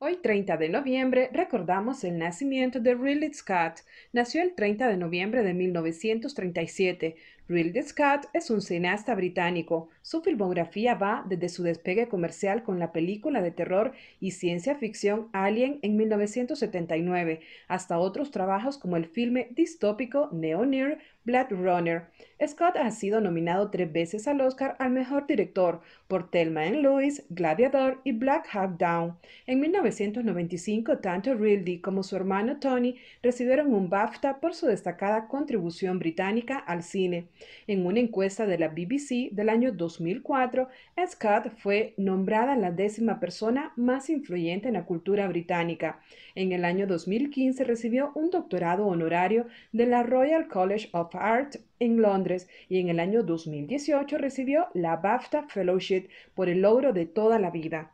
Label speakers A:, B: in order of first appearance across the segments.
A: Hoy 30 de noviembre recordamos el nacimiento de Ridley Scott. Nació el 30 de noviembre de 1937, Ridley Scott es un cineasta británico. Su filmografía va desde su despegue comercial con la película de terror y ciencia ficción Alien en 1979 hasta otros trabajos como el filme distópico Neonir, Blood Runner. Scott ha sido nominado tres veces al Oscar al mejor director por Thelma Louise, Gladiador y Black Hawk Down. En 1995, tanto Ridley como su hermano Tony recibieron un BAFTA por su destacada contribución británica al cine. En una encuesta de la BBC del año 2004, Scott fue nombrada la décima persona más influyente en la cultura británica. En el año 2015 recibió un doctorado honorario de la Royal College of Art en Londres y en el año 2018 recibió la BAFTA Fellowship por el logro de toda la vida.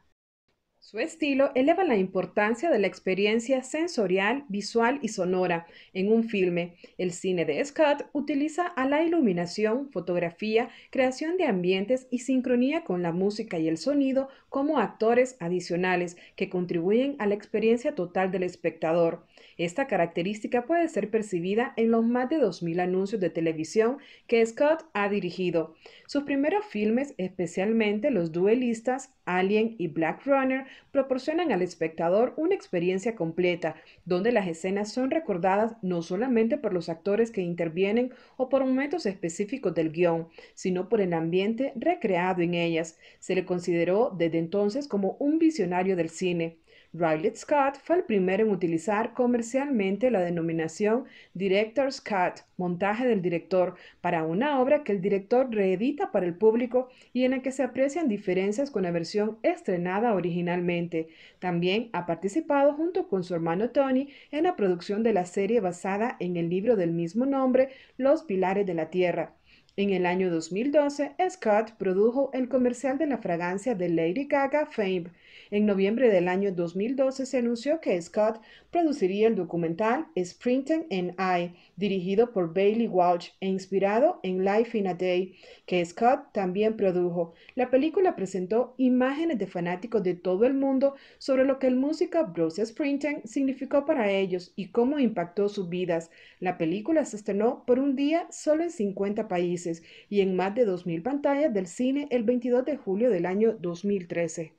A: Su estilo eleva la importancia de la experiencia sensorial, visual y sonora en un filme. El cine de Scott utiliza a la iluminación, fotografía, creación de ambientes y sincronía con la música y el sonido como actores adicionales que contribuyen a la experiencia total del espectador. Esta característica puede ser percibida en los más de 2.000 anuncios de televisión que Scott ha dirigido. Sus primeros filmes, especialmente Los Duelistas, Alien y Black Runner, proporcionan al espectador una experiencia completa, donde las escenas son recordadas no solamente por los actores que intervienen o por momentos específicos del guión, sino por el ambiente recreado en ellas. Se le consideró desde entonces como un visionario del cine. Riley Scott fue el primero en utilizar comercialmente la denominación Director's Cut, montaje del director, para una obra que el director reedita para el público y en la que se aprecian diferencias con la versión estrenada originalmente. También ha participado junto con su hermano Tony en la producción de la serie basada en el libro del mismo nombre, Los Pilares de la Tierra en el año 2012, Scott produjo el comercial de la fragancia de Lady Gaga Fame. En noviembre del año 2012 se anunció que Scott produciría el documental Sprinting and I, dirigido por Bailey Walsh e inspirado en Life in a Day, que Scott también produjo. La película presentó imágenes de fanáticos de todo el mundo sobre lo que el músico Bruce Sprinting significó para ellos y cómo impactó sus vidas. La película se estrenó por un día solo en 50 países y en más de 2.000 pantallas del cine el 22 de julio del año 2013.